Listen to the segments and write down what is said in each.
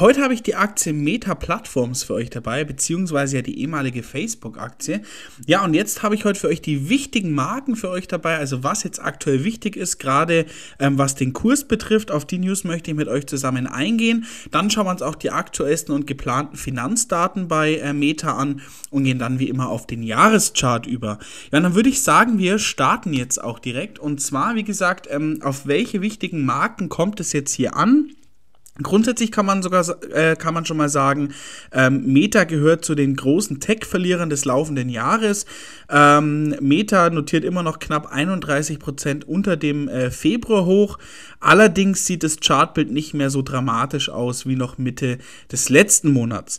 Heute habe ich die Aktie Meta Platforms für euch dabei, beziehungsweise ja die ehemalige Facebook-Aktie. Ja, und jetzt habe ich heute für euch die wichtigen Marken für euch dabei, also was jetzt aktuell wichtig ist, gerade ähm, was den Kurs betrifft. Auf die News möchte ich mit euch zusammen eingehen. Dann schauen wir uns auch die aktuellsten und geplanten Finanzdaten bei äh, Meta an und gehen dann wie immer auf den Jahreschart über. Ja, und dann würde ich sagen, wir starten jetzt auch direkt. Und zwar, wie gesagt, ähm, auf welche wichtigen Marken kommt es jetzt hier an? Grundsätzlich kann man sogar äh, kann man schon mal sagen, ähm, Meta gehört zu den großen Tech-Verlierern des laufenden Jahres. Ähm, Meta notiert immer noch knapp 31 Prozent unter dem äh, Februar hoch. Allerdings sieht das Chartbild nicht mehr so dramatisch aus wie noch Mitte des letzten Monats.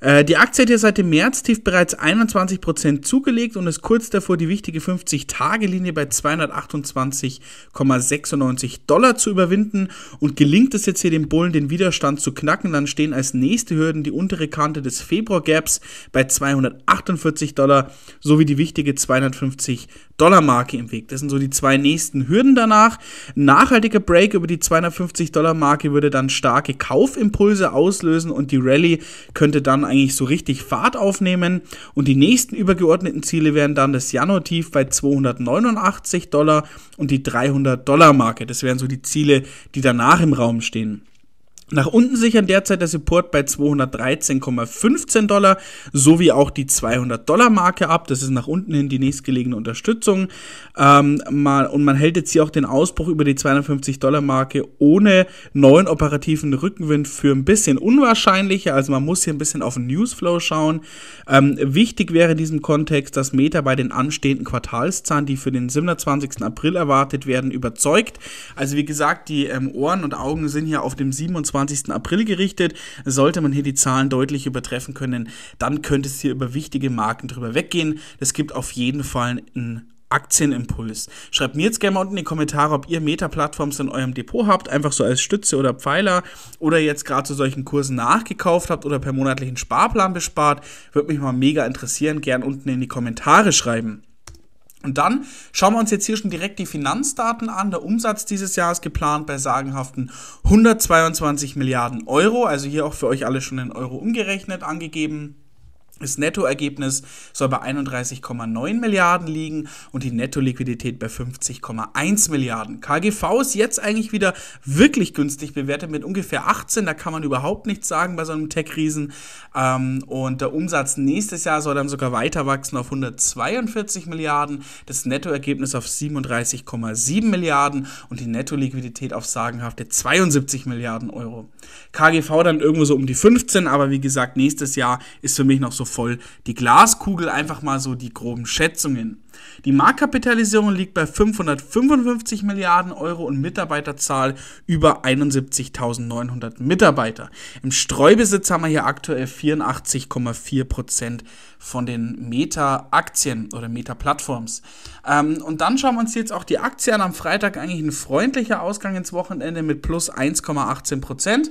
Äh, die Aktie hat ja seit dem März tief bereits 21 Prozent zugelegt und ist kurz davor die wichtige 50-Tage-Linie bei 228,96 Dollar zu überwinden und gelingt es jetzt hier dem Bullen den den Widerstand zu knacken. Dann stehen als nächste Hürden die untere Kante des Februar-Gaps bei 248 Dollar sowie die wichtige 250 Dollar Marke im Weg. Das sind so die zwei nächsten Hürden danach. Ein nachhaltiger Break über die 250 Dollar Marke würde dann starke Kaufimpulse auslösen und die Rallye könnte dann eigentlich so richtig Fahrt aufnehmen. Und die nächsten übergeordneten Ziele wären dann das Januar-Tief bei 289 Dollar und die 300 Dollar Marke. Das wären so die Ziele, die danach im Raum stehen. Nach unten sichern derzeit der Support bei 213,15 Dollar sowie auch die 200 Dollar Marke ab. Das ist nach unten hin die nächstgelegene Unterstützung. Ähm, mal, und man hält jetzt hier auch den Ausbruch über die 250 Dollar Marke ohne neuen operativen Rückenwind für ein bisschen unwahrscheinlicher. Also man muss hier ein bisschen auf den Newsflow schauen. Ähm, wichtig wäre in diesem Kontext, dass Meta bei den anstehenden Quartalszahlen, die für den 27. April erwartet werden, überzeugt. Also wie gesagt, die ähm, Ohren und Augen sind hier auf dem 27. 27. April gerichtet. Sollte man hier die Zahlen deutlich übertreffen können, dann könnte es hier über wichtige Marken drüber weggehen. Es gibt auf jeden Fall einen Aktienimpuls. Schreibt mir jetzt gerne mal unten in die Kommentare, ob ihr Meta-Plattforms in eurem Depot habt, einfach so als Stütze oder Pfeiler oder jetzt gerade zu solchen Kursen nachgekauft habt oder per monatlichen Sparplan bespart. Würde mich mal mega interessieren. Gern unten in die Kommentare schreiben. Und dann schauen wir uns jetzt hier schon direkt die Finanzdaten an. Der Umsatz dieses Jahres geplant bei sagenhaften 122 Milliarden Euro, also hier auch für euch alle schon in Euro umgerechnet angegeben. Das Nettoergebnis soll bei 31,9 Milliarden liegen und die Nettoliquidität bei 50,1 Milliarden. KGV ist jetzt eigentlich wieder wirklich günstig bewertet mit ungefähr 18. Da kann man überhaupt nichts sagen bei so einem Tech-Riesen. Ähm, und der Umsatz nächstes Jahr soll dann sogar weiter wachsen auf 142 Milliarden, das Nettoergebnis auf 37,7 Milliarden und die Nettoliquidität auf sagenhafte 72 Milliarden Euro. KGV dann irgendwo so um die 15, aber wie gesagt, nächstes Jahr ist für mich noch so voll die Glaskugel, einfach mal so die groben Schätzungen. Die Marktkapitalisierung liegt bei 555 Milliarden Euro und Mitarbeiterzahl über 71.900 Mitarbeiter. Im Streubesitz haben wir hier aktuell 84,4 Prozent von den Meta-Aktien oder Meta-Plattforms. Ähm, und dann schauen wir uns jetzt auch die Aktien an. Am Freitag eigentlich ein freundlicher Ausgang ins Wochenende mit plus 1,18 Prozent.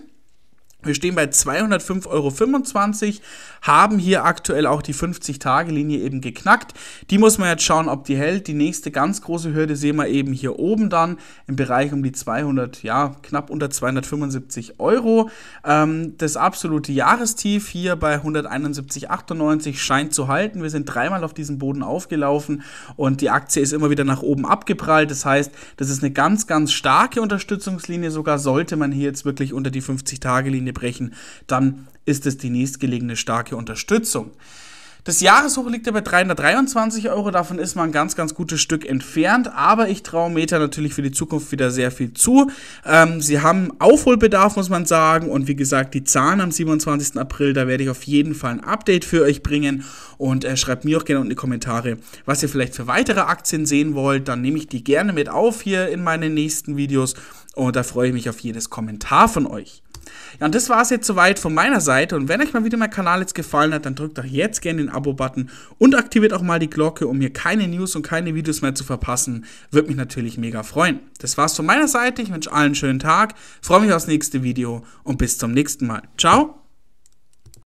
Wir stehen bei 205,25 Euro, haben hier aktuell auch die 50-Tage-Linie eben geknackt. Die muss man jetzt schauen, ob die hält. Die nächste ganz große Hürde sehen wir eben hier oben dann im Bereich um die 200, ja, knapp unter 275 Euro. Ähm, das absolute Jahrestief hier bei 171,98 scheint zu halten. Wir sind dreimal auf diesem Boden aufgelaufen und die Aktie ist immer wieder nach oben abgeprallt. Das heißt, das ist eine ganz, ganz starke Unterstützungslinie. Sogar sollte man hier jetzt wirklich unter die 50-Tage-Linie Beine brechen, dann ist es die nächstgelegene starke Unterstützung. Das Jahreshoch liegt ja bei 323 Euro, davon ist man ein ganz, ganz gutes Stück entfernt, aber ich traue Meta natürlich für die Zukunft wieder sehr viel zu. Ähm, sie haben Aufholbedarf, muss man sagen, und wie gesagt, die Zahlen am 27. April, da werde ich auf jeden Fall ein Update für euch bringen und äh, schreibt mir auch gerne unten in die Kommentare, was ihr vielleicht für weitere Aktien sehen wollt, dann nehme ich die gerne mit auf hier in meinen nächsten Videos und da freue ich mich auf jedes Kommentar von euch. Ja, und das war es jetzt soweit von meiner Seite. Und wenn euch mal wieder mein Kanal jetzt gefallen hat, dann drückt doch jetzt gerne den Abo-Button und aktiviert auch mal die Glocke, um hier keine News und keine Videos mehr zu verpassen. Würde mich natürlich mega freuen. Das war's von meiner Seite. Ich wünsche allen einen schönen Tag, freue mich aufs nächste Video und bis zum nächsten Mal. Ciao!